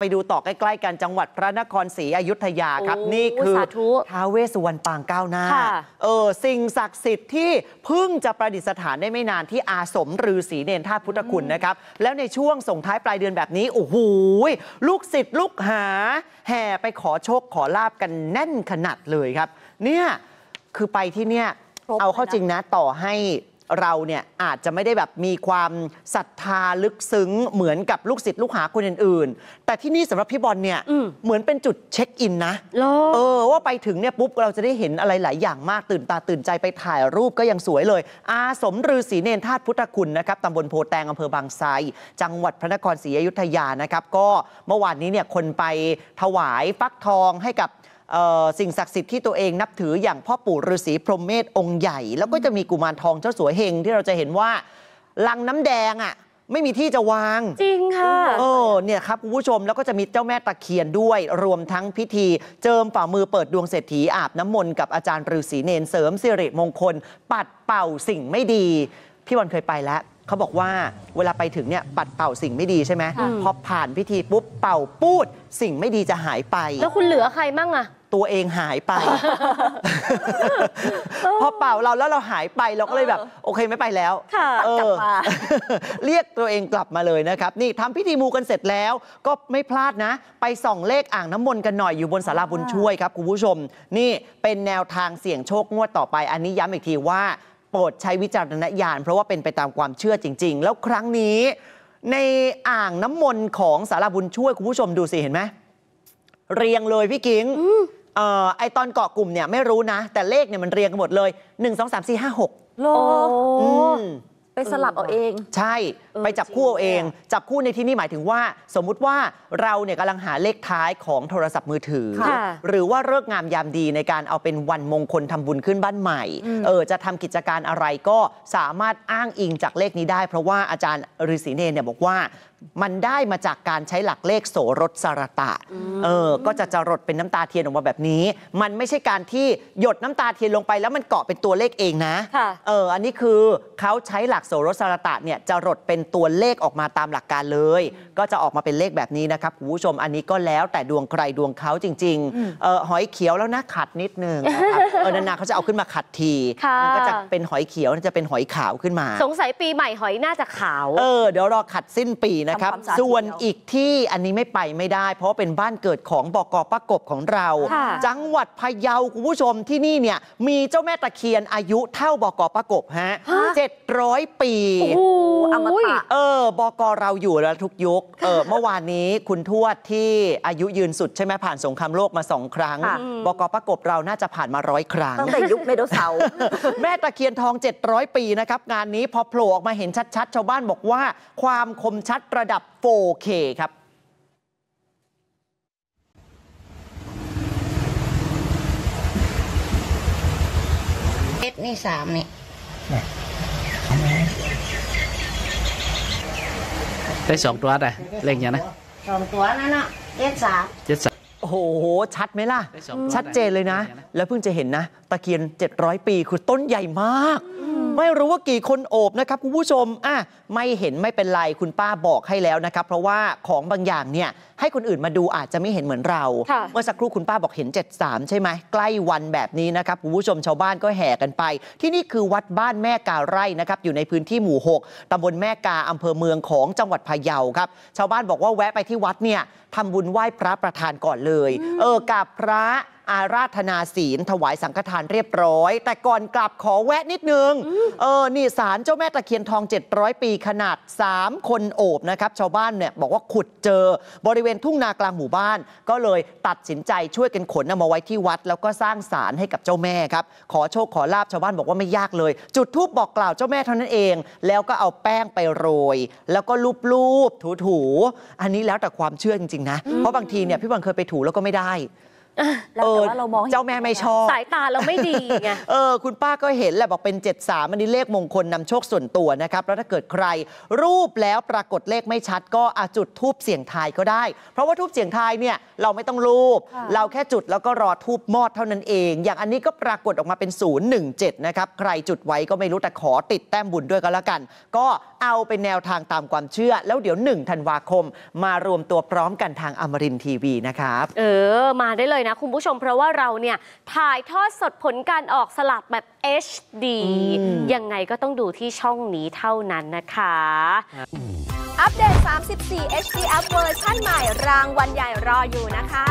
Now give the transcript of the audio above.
ไปดูต่อใกล้ ๆ กันจังหวัดพระนครศรีอยุธยาครับนี่คือท้าเวสุวรรณปางก้าวหน้า เออสิ่งศักดิ์สิทธิ์ที่เพิ่งจะประดิษฐานได้ไม่นานที่อาสมฤาษีเนนธาตุพุทธคุณนะครับ แล้วในช่วงส่งท้ายปลายเดือนแบบนี้ โอ้โหลูกศิษย์ลูกหาแห่ไปขอโชคขอลาบกันแน่นขนาดเลยครับ เนี่ยคือไปที่เนี่ยเอาเข้าจริงนะต่อให้เราเนี่ยอาจจะไม่ได้แบบมีความศรัทธาลึกซึ้ง เหมือนกับลูกศิษย์ลูกหาคนอื่นๆ แต่ที่นี่สำหรับพี่บอลเนี่ย เหมือนเป็นจุดเช็คอินนะเออว่าไปถึงเนี่ยปุ๊บเราจะได้เห็นอะไรหลายอย่างมากตื่น ตาตื่นใจไปถ่ายรูปก็ยังสวยเลย อาสมฤาษีเนรธาตุพุทธคุณนะครับตำบลโพแตงอำเภอบางไทรจังหวัดพระนครศรีอยุธยานะครับ ก็เมื่อวานนี้เนี่ยคนไปถวายฟักทองให้กับสิ่งศักดิ์สิทธิ์ที่ตัวเองนับถืออย่างพ่อปู่ฤาษีพรหมเมธองค์ใหญ่แล้วก็จะมีกุมารทองเจ้าสวยเฮงที่เราจะเห็นว่า ลังน้ำแดงอ่ะไม่มีที่จะวาง จริงค่ะเออเนี่ยครับ คุณผู้ชมแล้วก็จะมีเจ้าแม่ตะเคียนด้วย รวมทั้งพิธี เจิมฝ่ามือเปิดดวงเศรษฐีอาบน้ำมนต์กับอาจารย์ฤาษีเนนเสริมสิริมงคล ปัดเป่าสิ่งไม่ดีพี่วันเคยไปแล้วเขาบอกว่าเวลาไปถึงเนี่ยปัดเป่าสิ่งไม่ดีใช่ไหมพอผ่านพิธีปุ๊บเป่าปูดสิ่งไม่ดีจะหายไป แล้วคุณเหลือใครมั่งอะตัวเองหายไป พอเป่าเราแล้วเราหายไปเราก็เลยแบบ โอเคไม่ไปแล้วกลับมา เรียกตัวเองกลับมาเลยนะครับ นี่ทำพิธีมูกันเสร็จแล้ว ก็ไม่พลาดนะ ไปส่องเลขอ่างน้ำมนต์กันหน่อยอยู่บนสาราบุญช่วยครับ คุณผู้ชม นี่เป็นแนวทางเสี่ยงโชคงวดต่อไป อันนี้ย้ำอีกทีว่า โปรดใช้วิจารณญาณ เพราะว่าเป็นไปตามความเชื่อจริง ๆ แล้วครั้งนี้ ในอ่างน้ำมนต์ของสาราบุญช่วยคุณผู้ชมดูสิเห็นไหมเรียงเลยพี่กิงเอ่อ ไอตอนเกาะกลุ่มเนี่ยไม่รู้นะ แต่เลขเนี่ยมันเรียงกันหมดเลย 1 2 3 4 5 6องสามสี่หห้ากโลไปสลับเอาเอง ใช่ไปจับคู่เอาเองจับคู่ในที่นี้หมายถึงว่า สมมุติว่าเราเนี่ยกำลังหาเลขท้ายของโทรศัพท์มือถือ หรือว่าเลิกงามยามดีในการเอาเป็นวันมงคลทำบุญขึ้นบ้านใหม่เออ จะทำกิจการอะไรก็สามารถอ้างอิงจากเลขนี้ได้ เพราะว่าอาจารย์ฤศีเนรเนี่ยบอกว่ามันได้มาจากการใช้หลักเลขโสรสสรตะเออก็จะจรดเป็นน้ำตาเทียนออกมาแบบนี้ มันไม่ใช่การที่หยดน้ำตาเทียนลงไปแล้วมันเกาะเป็นตัวเลขเองนะะเอออันนี้คือเขาใช้หลักโสรสารตะเนี่ยจะรดเป็นตัวเลขออกมาตามหลักการเลย ก็จะออกมาเป็นเลขแบบนี้นะครับคุณผู้ชมอันนี้ก็แล้วแต่ดวงใครดวงเขาจริงๆเออหอยเขียวแล้วนะขัดนิดนึงนะครับเออนานๆเขาจะเอาขึ้นมาขัดทีมันก็จะเป็นหอยเขียวจะเป็นหอยขาวขึ้นมา สงสัยปีใหม่หอยน่าจะขาวเออเดี๋ยวรอขัดสิ้นปีนะครับ ส่วนอีกที่อันนี้ไม่ไปไม่ได้ เพราะเป็นบ้านเกิดของบกประกบของเรา จังหวัดพะเยาคุณผู้ชมที่นี่เนี่ยมีเจ้าแม่ตะเคียนอายุเท่าบกประกบฮะ700 ปี โอ้อมตะเออ บอกรเราอยู่แล้วทุกยุค เออ เมื่อวานนี้คุณทวดที่อายุยืนสุดใช่ไหมผ่านสงครามโลกมาสองครั้งบกประกบเราน่าจะผ่านมาร้อยครั้ง ตั้งแต่ยุคเดโดเซาร์แม่ตะเคียนทอง 700 ปีนะครับ งานนี้พอโผล่ออกมาเห็นชัด ๆชาวบ้านบอกว่าความคมชัดระดับ 4K ครับ เอ็ดนี่สามนี่ได้สองตัวได้เลขยังนะสองตัวนั่นเนะเจ็ดสามเจ็ดสามโอ้โห ชัดไหมล่ะ ชัดเจนเลยนะ แล้วเพิ่งจะเห็นนะตะเคียน700 ปีคือต้นใหญ่มาก ไม่รู้ว่ากี่คนโอบนะครับคุณผู้ชมอ่ะไม่เห็นไม่เป็นไรคุณป้าบอกให้แล้วนะครับ เพราะว่าของบางอย่างเนี่ย ให้คนอื่นมาดูอาจจะไม่เห็นเหมือนเรา เมื่อสักครู่คุณป้าบอกเห็น 73 ใช่ไหม ใกล้วันแบบนี้นะครับคุณผู้ชมชาวบ้านก็แห่กันไป ที่นี่คือวัดบ้านแม่กาไร่นะครับอยู่ในพื้นที่หมู่ 6ตำบลแม่กาอำเภอเมืองของจังหวัดพะเยาครับ ชาวบ้านบอกว่าแวะไปที่วัดเนี่ยทำบุญไหว้พระประธานก่อนเลย เออกับพระอาราธนาศีลถวายสังฆทานเรียบร้อย แต่ก่อนกลับขอแวะนิดนึงเออนี่สารเจ้าแม่ตะเคียนทอง 700 ปีขนาด 3 คนโอบนะครับ ชาวบ้านเนี่ยบอกว่าขุดเจอ บริเวณทุ่งนากลางหมู่บ้าน ก็เลยตัดสินใจช่วยกันขนมาไว้ที่วัด แล้วก็สร้างสารให้กับเจ้าแม่ครับ ขอโชคขอลาบชาวบ้านบอกว่าไม่ยากเลย จุดธูปบอกกล่าวเจ้าแม่เท่านั้นเอง แล้วก็เอาแป้งไปโรย แล้วก็ลูบๆถูๆอันนี้แล้วแต่ความเชื่อจริงๆนะเพราะบางทีเนี่ยพี่บังเคยไปถูแล้วก็ไม่ได้แล้วแต่ว่าเรามองเจ้าแม่ไม่ชอบสายตาเราไม่ดีไง เออคุณป้าก็เห็นแหละบอกเป็น7มอันนี้เลขมงคลนำโชคส่วนตัวนะครับ แล้วถ้าเกิดใครรูปแล้วปรากฏเลขไม่ชัดก็อาจุดทูบเสียงทายก็ได้ เพราะว่าทูบเสียงทายเนี่ยเราไม่ต้องรูปเราแค่จุดแล้วก็รอทูบมอดเท่านั้นเอง อย่างอันนี้ก็ปรากฏออกมาเป็น 017 นะครับใครจุดไว้ก็ไม่รู้แต่ขอติดแต้มบุญด้วยก็แล้วกัน ก็เอาเป็นแนวทางตามความเชื่อ แล้วเดี๋ยว1ธันวาคม มารวมตัวพร้อมกันทางอมรินทีวีนะครับ เออมาได้เลยนะคุณผู้ชมเพราะว่าเราเนี่ยถ่ายทอดสดผลการออกสลากแบบ HD ยังไงก็ต้องดูที่ช่องนี้เท่านั้นนะคะ อัปเดต 34 HD Up เวอร์ชั่นใหม่รางวัลใหญ่รออยู่นะคะ